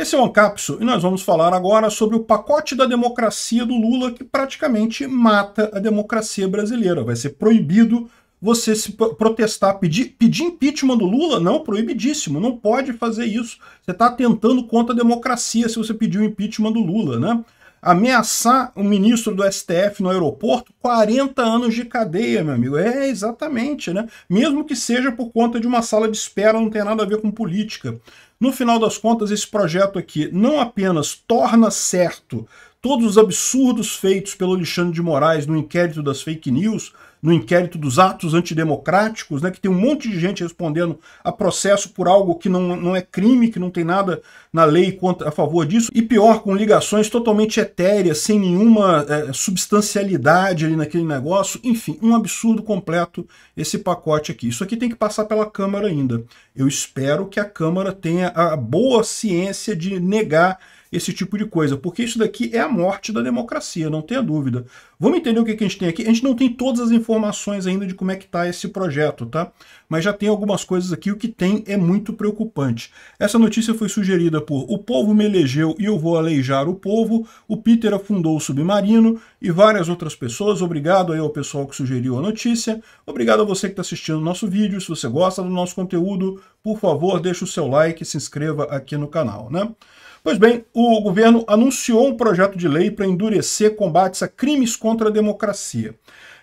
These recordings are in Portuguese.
Esse é o Ancapso e nós vamos falar agora sobre o pacote da democracia do Lula que praticamente mata a democracia brasileira. Vai ser proibido você se protestar, pedir, pedir impeachment do Lula, não, proibidíssimo, não pode fazer isso. Você está atentando contra a democracia se você pedir o impeachment do Lula, né? ameaçar o ministro do STF no aeroporto, 40 anos de cadeia, meu amigo. É, exatamente, né? Mesmo que seja por conta de uma sala de espera, não tem nada a ver com política. No final das contas, esse projeto aqui não apenas torna certo todos os absurdos feitos pelo Alexandre de Moraes no inquérito das fake news, no inquérito dos atos antidemocráticos, né, que tem um monte de gente respondendo a processo por algo que não, não é crime, que não tem nada na lei contra, a favor disso, e pior, com ligações totalmente etéreas, sem nenhuma é, substancialidade ali naquele negócio. Enfim, um absurdo completo esse pacote aqui. Isso aqui tem que passar pela Câmara ainda. Eu espero que a Câmara tenha a boa ciência de negar esse tipo de coisa, porque isso daqui é a morte da democracia, não tenha dúvida. Vamos entender o que, a gente tem aqui? A gente não tem todas as informações ainda de como é que está esse projeto, tá? Mas já tem algumas coisas aqui, o que tem é muito preocupante. Essa notícia foi sugerida por O Povo Me Elegeu e Eu Vou Aleijar o Povo, o Peter afundou o Submarino e várias outras pessoas. Obrigado aí ao pessoal que sugeriu a notícia. Obrigado a você que está assistindo o nosso vídeo. Se você gosta do nosso conteúdo, por favor, deixe o seu like e se inscreva aqui no canal, né? Pois bem, o governo anunciou um projeto de lei para endurecer combates a crimes contra a democracia.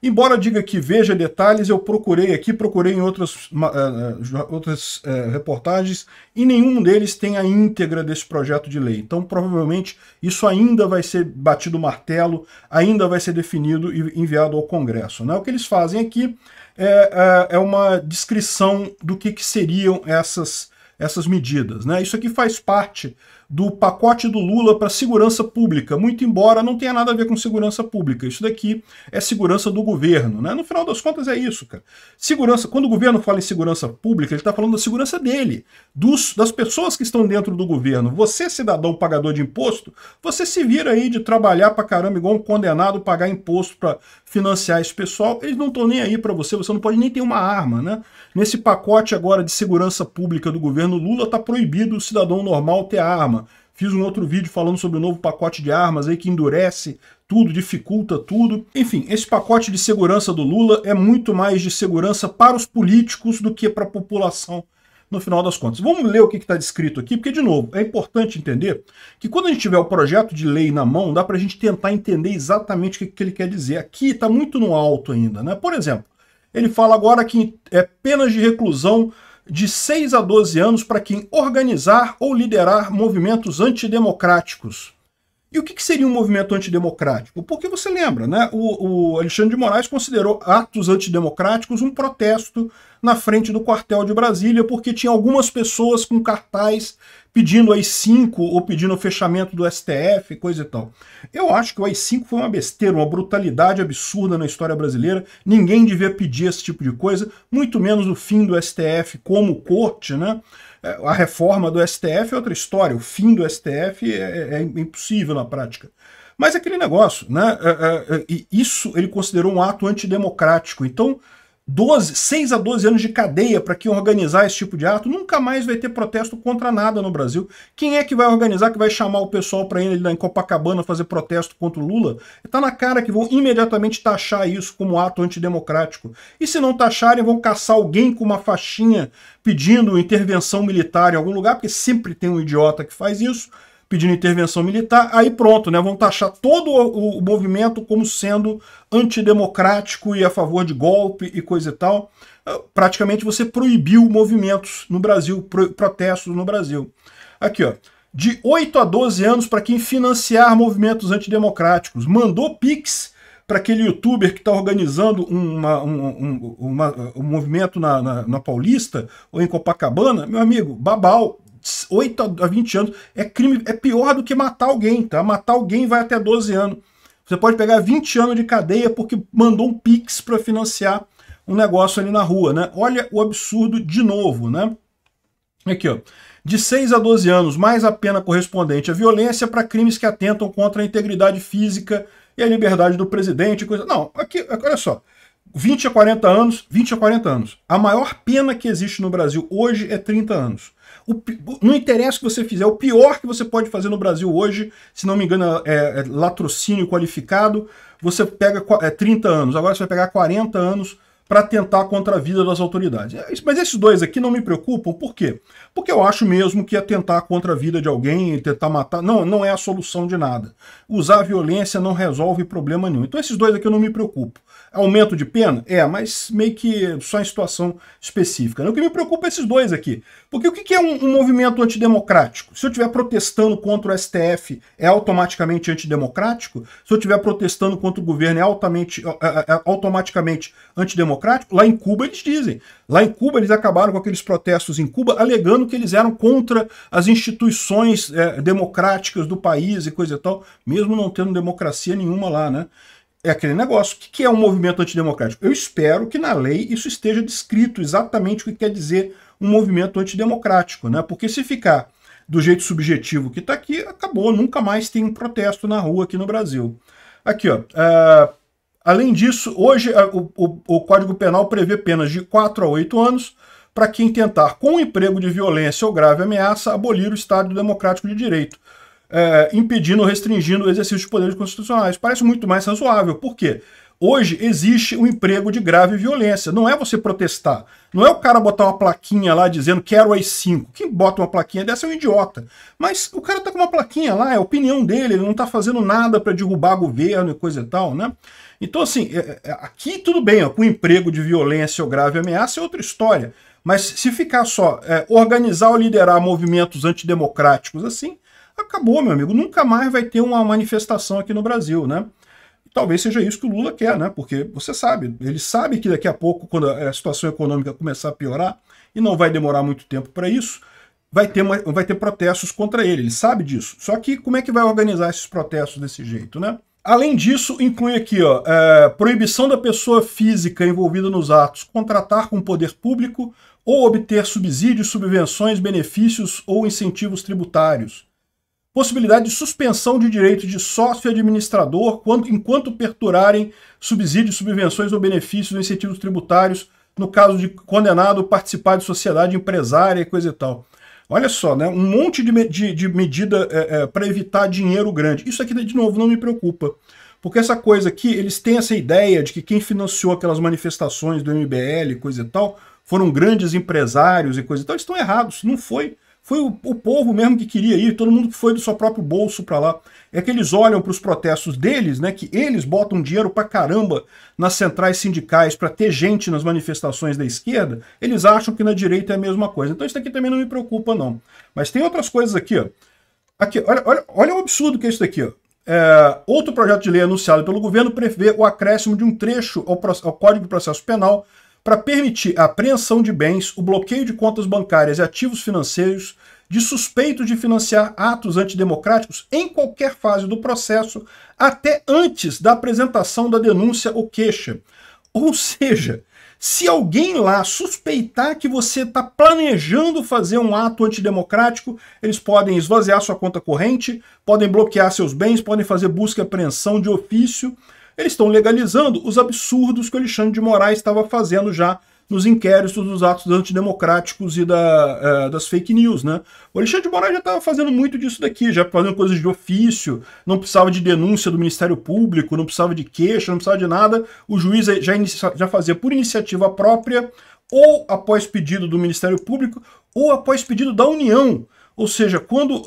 Embora diga que veja detalhes, eu procurei aqui, procurei em outras, uh, outras uh, reportagens e nenhum deles tem a íntegra desse projeto de lei. Então, provavelmente, isso ainda vai ser batido martelo, ainda vai ser definido e enviado ao Congresso. Né? O que eles fazem aqui é, é, é uma descrição do que, que seriam essas, essas medidas. Né? Isso aqui faz parte do pacote do Lula para segurança pública, muito embora não tenha nada a ver com segurança pública. Isso daqui é segurança do governo, né? No final das contas é isso, cara. Segurança, quando o governo fala em segurança pública, ele está falando da segurança dele, dos, das pessoas que estão dentro do governo. Você, cidadão pagador de imposto, você se vira aí de trabalhar para caramba igual um condenado pagar imposto para financiar esse pessoal. Eles não estão nem aí para você, você não pode nem ter uma arma, né? Nesse pacote agora de segurança pública do governo Lula está proibido o cidadão normal ter arma Fiz um outro vídeo falando sobre o novo pacote de armas aí que endurece tudo, dificulta tudo. Enfim, esse pacote de segurança do Lula é muito mais de segurança para os políticos do que para a população no final das contas. Vamos ler o que está descrito aqui, porque, de novo, é importante entender que quando a gente tiver o projeto de lei na mão, dá para a gente tentar entender exatamente o que, que ele quer dizer. Aqui está muito no alto ainda, né? Por exemplo, ele fala agora que é penas de reclusão de 6 a 12 anos para quem organizar ou liderar movimentos antidemocráticos. E o que, seria um movimento antidemocrático? Porque você lembra, né? O, o Alexandre de Moraes considerou atos antidemocráticos um protesto na frente do quartel de Brasília, porque tinha algumas pessoas com cartaz pedindo AI-5 ou pedindo o fechamento do STF, coisa e tal. Eu acho que o AI-5 foi uma besteira, uma brutalidade absurda na história brasileira. Ninguém devia pedir esse tipo de coisa, muito menos o fim do STF como corte, né? É, a reforma do STF é outra história, o fim do STF é, é, é impossível na prática. Mas é aquele negócio, né? Isso ele considerou um ato antidemocrático. Então, 12, 6 a 12 anos de cadeia para quem organizar esse tipo de ato, nunca mais vai ter protesto contra nada no Brasil. Quem é que vai organizar, que vai chamar o pessoal para ir lá em Copacabana fazer protesto contra o Lula? Está na cara que vão imediatamente taxar isso como ato antidemocrático. E se não taxarem, vão caçar alguém com uma faixinha pedindo intervenção militar em algum lugar, porque sempre tem um idiota que faz isso pedindo intervenção militar, aí pronto, né? Vão taxar todo o, o movimento como sendo antidemocrático e a favor de golpe e coisa e tal. Ah, praticamente você proibiu movimentos no Brasil, pro, protestos no Brasil. Aqui, ó. De 8 a 12 anos para quem financiar movimentos antidemocráticos. Mandou Pix para aquele youtuber que está organizando uma, um, um, uma, um movimento na, na, na Paulista ou em Copacabana, meu amigo, babau, 8 a 20 anos. É crime, é pior do que matar alguém, tá? Matar alguém vai até 12 anos. Você pode pegar 20 anos de cadeia porque mandou um pix para financiar um negócio ali na rua, né? Olha o absurdo de novo, né? Aqui, ó. De 6 a 12 anos, mais a pena correspondente à violência para crimes que atentam contra a integridade física e a liberdade do presidente. Coisa... Não, aqui, olha só. 20 a 40 anos, 20 a 40 anos. A maior pena que existe no Brasil hoje é 30 anos. O, não interessa o que você fizer, o pior que você pode fazer no Brasil hoje, se não me engano, é, é latrocínio qualificado, você pega é, 30 anos, agora você vai pegar 40 anos para tentar contra a vida das autoridades. É mas esses dois aqui não me preocupam, por quê? Porque eu acho mesmo que atentar contra a vida de alguém, tentar matar, não, não é a solução de nada. Usar a violência não resolve problema nenhum. Então esses dois aqui eu não me preocupo. Aumento de pena? É, mas meio que só em situação específica. Né? O que me preocupa é esses dois aqui. Porque o que é um, um movimento antidemocrático? Se eu estiver protestando contra o STF, é automaticamente antidemocrático? Se eu estiver protestando contra o governo, é, altamente, é, é, é automaticamente antidemocrático? Lá em Cuba eles dizem. Lá em Cuba eles acabaram com aqueles protestos em Cuba alegando que eles eram contra as instituições é, democráticas do país e coisa e tal, mesmo não tendo democracia nenhuma lá, né? é aquele negócio. O que é um movimento antidemocrático? Eu espero que na lei isso esteja descrito exatamente o que quer dizer um movimento antidemocrático, né? Porque se ficar do jeito subjetivo que está aqui, acabou, nunca mais tem um protesto na rua aqui no Brasil. Aqui, ó. Uh, além disso, hoje é, o, o, Código Penal prevê penas de 4 a 8 anos para quem tentar, com emprego de violência ou grave ameaça, abolir o Estado Democrático de Direito é, impedindo ou restringindo o exercício de poderes constitucionais. Parece muito mais razoável. Por quê? Hoje existe um emprego de grave violência. Não é você protestar. Não é o cara botar uma plaquinha lá dizendo quero as cinco. Quem bota uma plaquinha dessa é um idiota. Mas o cara tá com uma plaquinha lá, é a opinião dele, ele não tá fazendo nada para derrubar governo e coisa e tal, né? Então, assim, é, é, aqui tudo bem, ó, com emprego de violência ou grave ameaça é outra história. Mas se ficar só é, organizar ou liderar movimentos antidemocráticos assim, acabou, meu amigo. Nunca mais vai ter uma manifestação aqui no Brasil, né? talvez seja isso que o Lula quer, né? Porque você sabe, ele sabe que daqui a pouco, quando a situação econômica começar a piorar, e não vai demorar muito tempo para isso, vai ter, uma, vai ter protestos contra ele. Ele sabe disso. Só que como é que vai organizar esses protestos desse jeito, né? Além disso, inclui aqui ó, é, proibição da pessoa física envolvida nos atos contratar com o poder público ou obter subsídios, subvenções, benefícios ou incentivos tributários possibilidade de suspensão de direito de sócio e administrador quanto, enquanto perturarem subsídios, subvenções ou benefícios ou incentivos tributários no caso de condenado participar de sociedade empresária e coisa e tal. Olha só, né? um monte de, de, de medida é, é, para evitar dinheiro grande. Isso aqui, de novo, não me preocupa. Porque essa coisa aqui, eles têm essa ideia de que quem financiou aquelas manifestações do MBL, coisa e tal, foram grandes empresários e coisa e tal. Eles estão errados. Não foi foi o, o povo mesmo que queria ir, todo mundo que foi do seu próprio bolso para lá. É que eles olham para os protestos deles, né, que eles botam dinheiro para caramba nas centrais sindicais para ter gente nas manifestações da esquerda, eles acham que na direita é a mesma coisa. Então isso aqui também não me preocupa, não. Mas tem outras coisas aqui, ó. Aqui, olha, olha, olha o absurdo que é isso aqui, ó. É, outro projeto de lei anunciado pelo governo prevê o acréscimo de um trecho ao, ao Código de Processo Penal para permitir a apreensão de bens, o bloqueio de contas bancárias e ativos financeiros de suspeitos de financiar atos antidemocráticos em qualquer fase do processo, até antes da apresentação da denúncia ou queixa. Ou seja, se alguém lá suspeitar que você está planejando fazer um ato antidemocrático, eles podem esvaziar sua conta corrente, podem bloquear seus bens, podem fazer busca e apreensão de ofício. Eles estão legalizando os absurdos que o Alexandre de Moraes estava fazendo já nos inquéritos dos atos antidemocráticos e da, uh, das fake news, né? O Alexandre de Moraes já estava fazendo muito disso daqui, já fazendo coisas de ofício, não precisava de denúncia do Ministério Público, não precisava de queixa, não precisava de nada. O juiz já, já fazia por iniciativa própria, ou após pedido do Ministério Público, ou após pedido da União. Ou seja, quando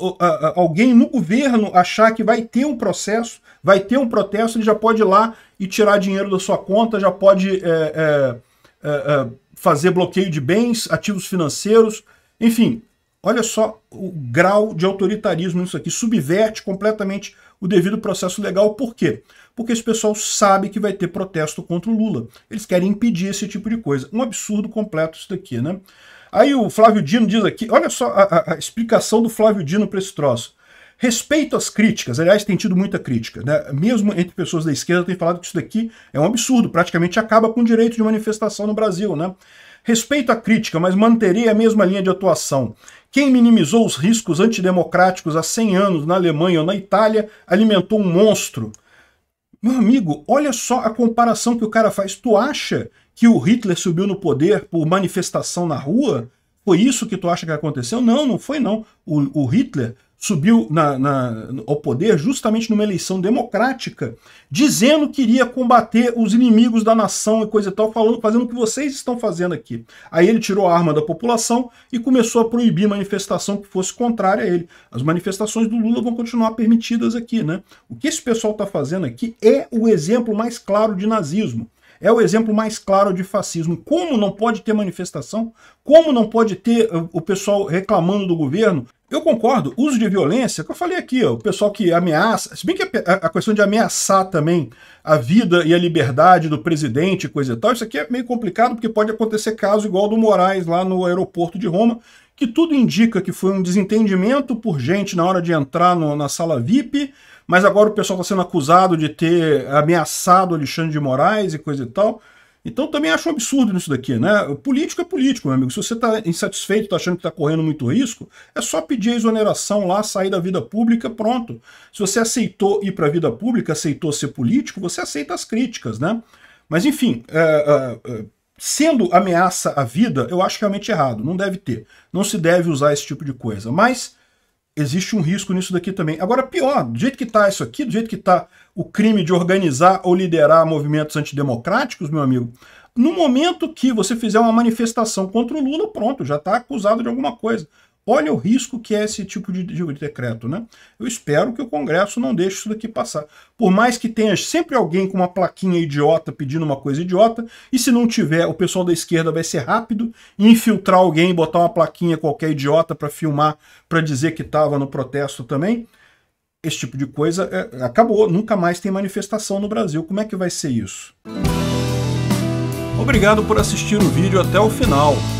alguém no governo achar que vai ter um processo, vai ter um protesto, ele já pode ir lá e tirar dinheiro da sua conta, já pode é, é, é, é, fazer bloqueio de bens, ativos financeiros, enfim. Olha só o grau de autoritarismo nisso aqui. Subverte completamente o devido processo legal. Por quê? Porque esse pessoal sabe que vai ter protesto contra o Lula. Eles querem impedir esse tipo de coisa. Um absurdo completo isso daqui, né? Aí o Flávio Dino diz aqui, olha só a, a explicação do Flávio Dino para esse troço. Respeito às críticas, aliás, tem tido muita crítica, né? mesmo entre pessoas da esquerda tem falado que isso daqui é um absurdo, praticamente acaba com o direito de manifestação no Brasil. Né? Respeito à crítica, mas manterei a mesma linha de atuação. Quem minimizou os riscos antidemocráticos há 100 anos na Alemanha ou na Itália alimentou um monstro. Meu amigo, olha só a comparação que o cara faz. Tu acha que o Hitler subiu no poder por manifestação na rua? Foi isso que tu acha que aconteceu? Não, não foi não. O, o Hitler subiu na, na, ao poder justamente numa eleição democrática, dizendo que iria combater os inimigos da nação e coisa e tal, falando, fazendo o que vocês estão fazendo aqui. Aí ele tirou a arma da população e começou a proibir manifestação que fosse contrária a ele. As manifestações do Lula vão continuar permitidas aqui, né? O que esse pessoal está fazendo aqui é o exemplo mais claro de nazismo é o exemplo mais claro de fascismo. Como não pode ter manifestação? Como não pode ter eh, o pessoal reclamando do governo? Eu concordo, uso de violência, que eu falei aqui, ó, o pessoal que ameaça, se bem que a questão de ameaçar também a vida e a liberdade do presidente, coisa e tal, isso aqui é meio complicado, porque pode acontecer caso igual do Moraes lá no aeroporto de Roma, que tudo indica que foi um desentendimento por gente na hora de entrar no, na sala VIP, mas agora o pessoal está sendo acusado de ter ameaçado Alexandre de Moraes e coisa e tal. Então também acho um absurdo isso daqui, né? O político é político, meu amigo. Se você está insatisfeito, está achando que está correndo muito risco, é só pedir a exoneração lá, sair da vida pública, pronto. Se você aceitou ir para a vida pública, aceitou ser político, você aceita as críticas, né? Mas enfim, é, é, é, sendo ameaça à vida, eu acho realmente errado. Não deve ter. Não se deve usar esse tipo de coisa. Mas existe um risco nisso daqui também. Agora, pior, do jeito que está isso aqui, do jeito que está o crime de organizar ou liderar movimentos antidemocráticos, meu amigo, no momento que você fizer uma manifestação contra o Lula, pronto, já está acusado de alguma coisa. Olha o risco que é esse tipo de, de, decreto, né? Eu espero que o Congresso não deixe isso daqui passar. Por mais que tenha sempre alguém com uma plaquinha idiota pedindo uma coisa idiota, e se não tiver, o pessoal da esquerda vai ser rápido infiltrar alguém, botar uma plaquinha qualquer idiota para filmar, para dizer que estava no protesto também. Esse tipo de coisa é, acabou, nunca mais tem manifestação no Brasil. Como é que vai ser isso? Obrigado por assistir o vídeo até o final.